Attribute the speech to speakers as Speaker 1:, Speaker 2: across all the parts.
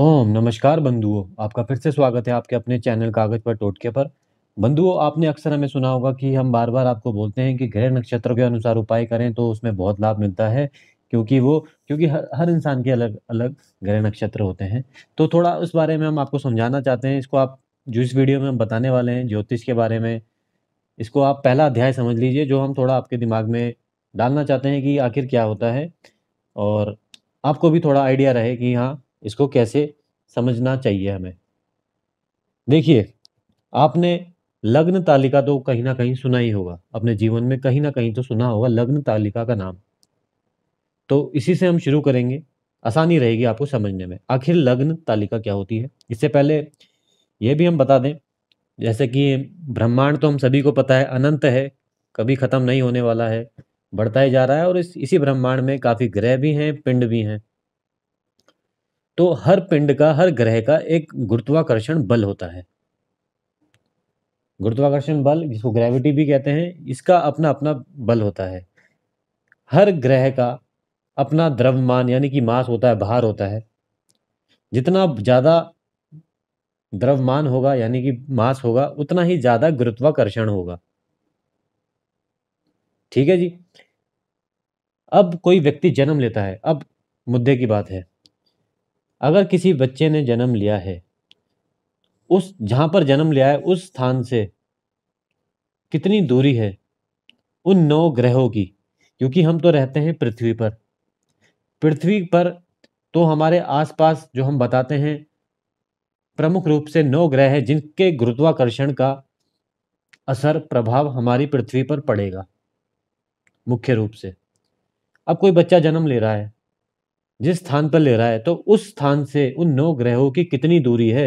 Speaker 1: ओम नमस्कार बंधुओं आपका फिर से स्वागत है आपके अपने चैनल कागज पर टोटके पर बंधुओं आपने अक्सर हमें सुना होगा कि हम बार बार आपको बोलते हैं कि ग्रह नक्षत्र के अनुसार उपाय करें तो उसमें बहुत लाभ मिलता है क्योंकि वो क्योंकि हर, हर इंसान के अलग अलग ग्रह नक्षत्र होते हैं तो थोड़ा उस बारे में हम आपको समझाना चाहते हैं इसको आप जो इस वीडियो में हम बताने वाले हैं ज्योतिष के बारे में इसको आप पहला अध्याय समझ लीजिए जो हम थोड़ा आपके दिमाग में डालना चाहते हैं कि आखिर क्या होता है और आपको भी थोड़ा आइडिया रहे कि हाँ इसको कैसे समझना चाहिए हमें देखिए आपने लग्न तालिका तो कहीं ना कहीं सुना ही होगा अपने जीवन में कहीं ना कहीं तो सुना होगा लग्न तालिका का नाम तो इसी से हम शुरू करेंगे आसानी रहेगी आपको समझने में आखिर लग्न तालिका क्या होती है इससे पहले ये भी हम बता दें जैसे कि ब्रह्मांड तो हम सभी को पता है अनंत है कभी ख़त्म नहीं होने वाला है बढ़ता ही जा रहा है और इस इसी ब्रह्मांड में काफ़ी ग्रह भी हैं पिंड भी हैं तो हर पिंड का हर ग्रह का एक गुरुत्वाकर्षण बल होता है गुरुत्वाकर्षण बल जिसको ग्रेविटी भी कहते हैं इसका अपना अपना बल होता है हर ग्रह का अपना द्रव्यमान यानी कि मास होता है भार होता है जितना ज़्यादा द्रव्यमान होगा यानी कि मास होगा उतना ही ज़्यादा गुरुत्वाकर्षण होगा ठीक है जी अब कोई व्यक्ति जन्म लेता है अब मुद्दे की बात है अगर किसी बच्चे ने जन्म लिया है उस जहाँ पर जन्म लिया है उस स्थान से कितनी दूरी है उन नौ ग्रहों की क्योंकि हम तो रहते हैं पृथ्वी पर पृथ्वी पर तो हमारे आसपास जो हम बताते हैं प्रमुख रूप से नौ ग्रह हैं जिनके गुरुत्वाकर्षण का असर प्रभाव हमारी पृथ्वी पर पड़ेगा मुख्य रूप से अब कोई बच्चा जन्म ले रहा है जिस स्थान पर ले रहा है तो उस स्थान से उन नौ ग्रहों की कितनी दूरी है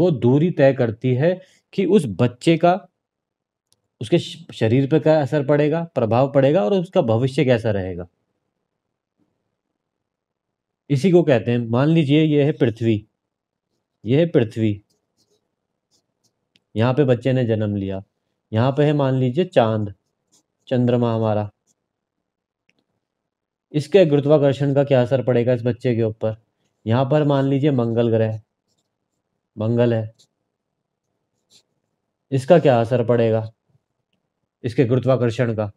Speaker 1: वो दूरी तय करती है कि उस बच्चे का उसके शरीर पर क्या असर पड़ेगा प्रभाव पड़ेगा और उसका भविष्य कैसा रहेगा इसी को कहते हैं मान लीजिए यह है पृथ्वी यह है पृथ्वी यहाँ पे बच्चे ने जन्म लिया यहाँ पे है मान लीजिए चांद चंद्रमा हमारा इसके गुरुत्वाकर्षण का क्या असर पड़ेगा इस बच्चे के ऊपर यहाँ पर मान लीजिए मंगल ग्रह मंगल है इसका क्या असर पड़ेगा इसके गुरुत्वाकर्षण का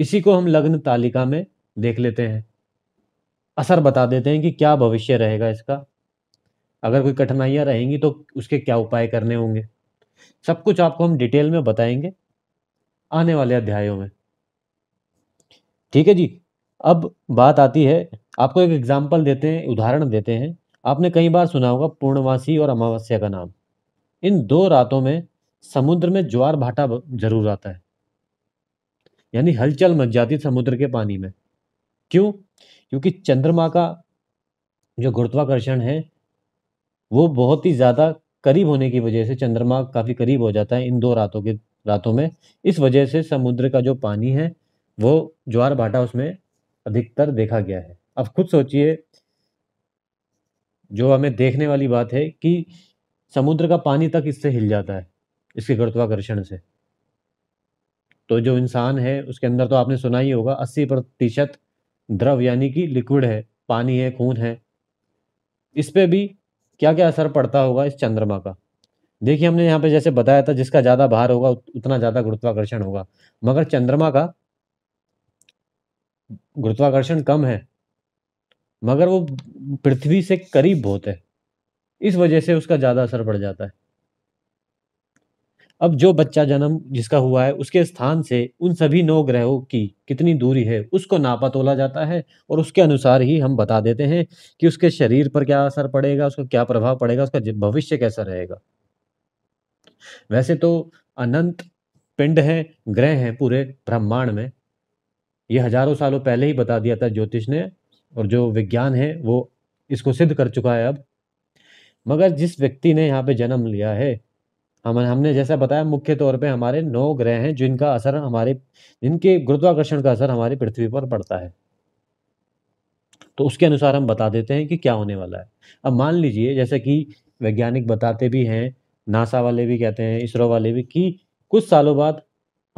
Speaker 1: इसी को हम लग्न तालिका में देख लेते हैं असर बता देते हैं कि क्या भविष्य रहेगा इसका अगर कोई कठिनाइयां रहेंगी तो उसके क्या उपाय करने होंगे सब कुछ आपको हम डिटेल में बताएंगे आने वाले अध्यायों में ठीक है जी अब बात आती है आपको एक एग्जाम्पल देते हैं उदाहरण देते हैं आपने कई बार सुना होगा पूर्णवासी और अमावस्या का नाम इन दो रातों में समुद्र में ज्वार भाटा जरूर आता है यानी हलचल मच जाती समुद्र के पानी में क्यों क्योंकि चंद्रमा का जो गुरुत्वाकर्षण है वो बहुत ही ज़्यादा करीब होने की वजह से चंद्रमा काफ़ी करीब हो जाता है इन दो रातों के रातों में इस वजह से समुद्र का जो पानी है वो ज्वार भाटा उसमें अधिकतर देखा गया है अब खुद सोचिए जो हमें देखने वाली बात है कि समुद्र का पानी तक इससे हिल जाता है इसके गुरुत्वाकर्षण से तो जो इंसान है उसके अंदर तो आपने सुना ही होगा अस्सी प्रतिशत द्रव यानी कि लिक्विड है पानी है खून है इस पर भी क्या क्या असर पड़ता होगा इस चंद्रमा का देखिए हमने यहाँ पे जैसे बताया था जिसका ज़्यादा भार होगा उतना ज़्यादा गुरुत्वाकर्षण होगा मगर चंद्रमा का गुरुत्वाकर्षण कम है मगर वो पृथ्वी से करीब बहुत है इस वजह से उसका ज़्यादा असर पड़ जाता है अब जो बच्चा जन्म जिसका हुआ है उसके स्थान से उन सभी नौ ग्रहों की कितनी दूरी है उसको नापा तोला जाता है और उसके अनुसार ही हम बता देते हैं कि उसके शरीर पर क्या असर पड़ेगा उसका क्या प्रभाव पड़ेगा उसका भविष्य कैसा रहेगा वैसे तो अनंत पिंड है ग्रह हैं पूरे ब्रह्मांड में ये हजारों सालों पहले ही बता दिया था ज्योतिष ने और जो विज्ञान है वो इसको सिद्ध कर चुका है अब मगर जिस व्यक्ति ने यहाँ पे जन्म लिया है हम हमने जैसा बताया मुख्य तौर पे हमारे नौ ग्रह हैं जिनका असर हमारे जिनके गुरुत्वाकर्षण का असर हमारी पृथ्वी पर पड़ता है तो उसके अनुसार हम बता देते हैं कि क्या होने वाला है अब मान लीजिए जैसे कि वैज्ञानिक बताते भी हैं नासा वाले भी कहते हैं इसरो वाले भी कि कुछ सालों बाद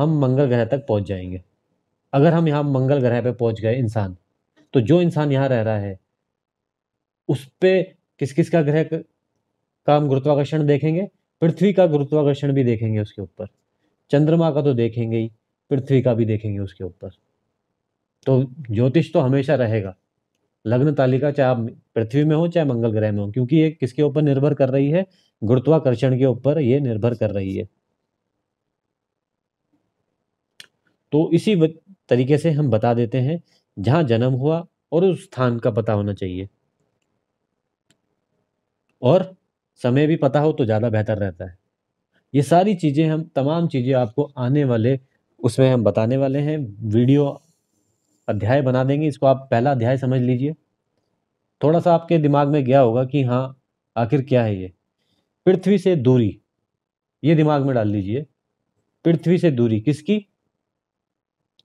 Speaker 1: हम मंगल ग्रह तक पहुंच जाएंगे अगर हम यहाँ मंगल ग्रह पे पहुंच गए इंसान तो जो इंसान यहाँ रह रहा है उस पर किस किस का ग्रह का हम गुरुत्वाकर्षण देखेंगे पृथ्वी का गुरुत्वाकर्षण भी देखेंगे उसके ऊपर चंद्रमा का तो देखेंगे ही पृथ्वी का भी देखेंगे उसके ऊपर तो ज्योतिष तो हमेशा रहेगा लग्न तालिका चाहे आप पृथ्वी में हो चाहे मंगल ग्रह में हो क्योंकि ये किसके ऊपर निर्भर कर रही है गुरुत्वाकर्षण के ऊपर ये निर्भर कर रही है तो इसी तरीके से हम बता देते हैं जहां जन्म हुआ और उस स्थान का पता होना चाहिए और समय भी पता हो तो ज़्यादा बेहतर रहता है ये सारी चीज़ें हम तमाम चीज़ें आपको आने वाले उसमें हम बताने वाले हैं वीडियो अध्याय बना देंगे इसको आप पहला अध्याय समझ लीजिए थोड़ा सा आपके दिमाग में गया होगा कि हाँ आखिर क्या है ये पृथ्वी से दूरी ये दिमाग में डाल लीजिए पृथ्वी से दूरी किसकी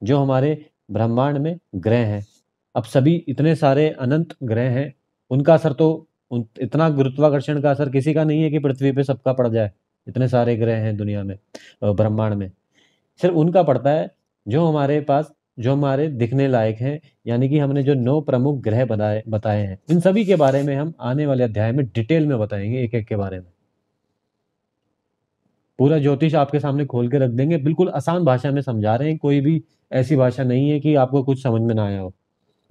Speaker 1: जो हमारे ब्रह्मांड में ग्रह हैं अब सभी इतने सारे अनंत ग्रह हैं उनका असर तो उन इतना गुरुत्वाकर्षण का असर किसी का नहीं है कि पृथ्वी पे सबका पड़ जाए इतने सारे ग्रह हैं दुनिया में ब्रह्मांड में सिर्फ उनका पड़ता है जो हमारे पास जो हमारे दिखने लायक हैं यानी कि हमने जो नौ प्रमुख ग्रह बनाए बताए हैं इन सभी के बारे में हम आने वाले अध्याय में डिटेल में बताएंगे एक एक के बारे में पूरा ज्योतिष आपके सामने खोल के रख देंगे बिल्कुल आसान भाषा में समझा रहे हैं कोई भी ऐसी भाषा नहीं है कि आपको कुछ समझ में ना आया हो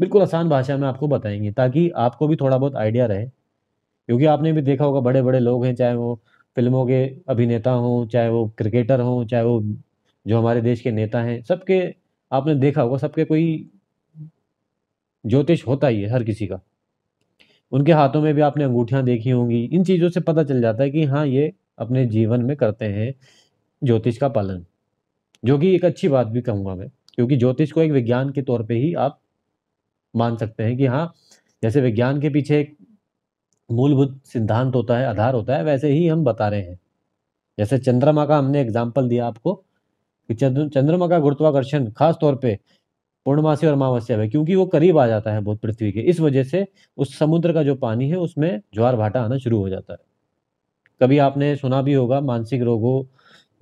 Speaker 1: बिल्कुल आसान भाषा में आपको बताएंगे ताकि आपको भी थोड़ा बहुत आइडिया रहे क्योंकि आपने भी देखा होगा बड़े बड़े लोग हैं चाहे वो फिल्मों के अभिनेता हों चाहे वो क्रिकेटर हों चाहे वो जो हमारे देश के नेता हैं सबके आपने देखा होगा सबके कोई ज्योतिष होता ही है हर किसी का उनके हाथों में भी आपने अंगूठियाँ देखी होंगी इन चीज़ों से पता चल जाता है कि हाँ ये अपने जीवन में करते हैं ज्योतिष का पालन जो कि एक अच्छी बात भी कहूँगा मैं क्योंकि ज्योतिष को एक विज्ञान के तौर पे ही आप मान सकते हैं कि हाँ जैसे विज्ञान के पीछे एक मूलभूत सिद्धांत होता है आधार होता है वैसे ही हम बता रहे हैं जैसे चंद्रमा का हमने एग्जाम्पल दिया आपको कि चंद्रमा का गुरुत्वाकर्षण खास तौर पे पूर्णमासी और अमावस्या में क्योंकि वो करीब आ जाता है बहुत पृथ्वी के इस वजह से उस समुद्र का जो पानी है उसमें ज्वार भाटा आना शुरू हो जाता है कभी आपने सुना भी होगा मानसिक रोगों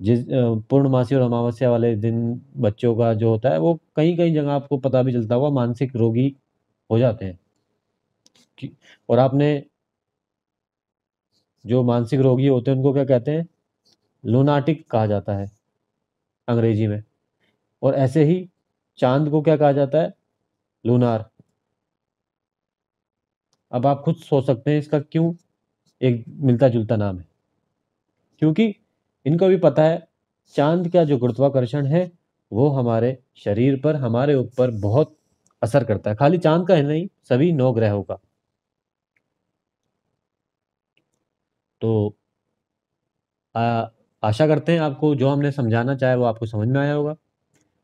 Speaker 1: जिस पूर्णमासी और अमावस्या वाले दिन बच्चों का जो होता है वो कहीं कहीं जगह आपको पता भी चलता होगा मानसिक रोगी हो जाते हैं और आपने जो मानसिक रोगी होते हैं उनको क्या कहते हैं लोनाटिक कहा जाता है अंग्रेजी में और ऐसे ही चांद को क्या कहा जाता है लूनार अब आप खुद सोच सकते हैं इसका क्यों एक मिलता जुलता नाम है क्योंकि इनको भी पता है चांद का जो गुरुत्वाकर्षण है वो हमारे शरीर पर हमारे ऊपर बहुत असर करता है खाली चांद का ही नहीं सभी नौ ग्रहों का तो आ, आशा करते हैं आपको जो हमने समझाना चाहे वो आपको समझ में आया होगा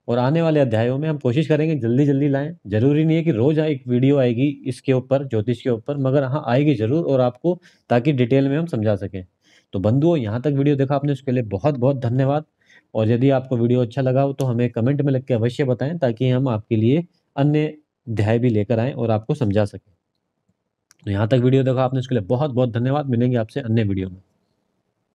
Speaker 1: और आने वाले अध्यायों में हम कोशिश करेंगे जल्दी जल्दी लाएं जरूरी नहीं है कि रोज़ एक वीडियो आएगी इसके ऊपर ज्योतिष के ऊपर मगर हाँ आएगी ज़रूर और आपको ताकि डिटेल में हम समझा सकें तो बंधुओं यहाँ तक वीडियो देखा आपने उसके लिए बहुत बहुत धन्यवाद और यदि आपको वीडियो अच्छा लगा हो तो हमें कमेंट में लग के अवश्य बताएं ताकि हम आपके लिए अन्य अध्याय भी लेकर आएँ और आपको समझा सकें तो यहाँ तक वीडियो देखा आपने उसके लिए बहुत बहुत धन्यवाद मिलेंगे आपसे अन्य वीडियो में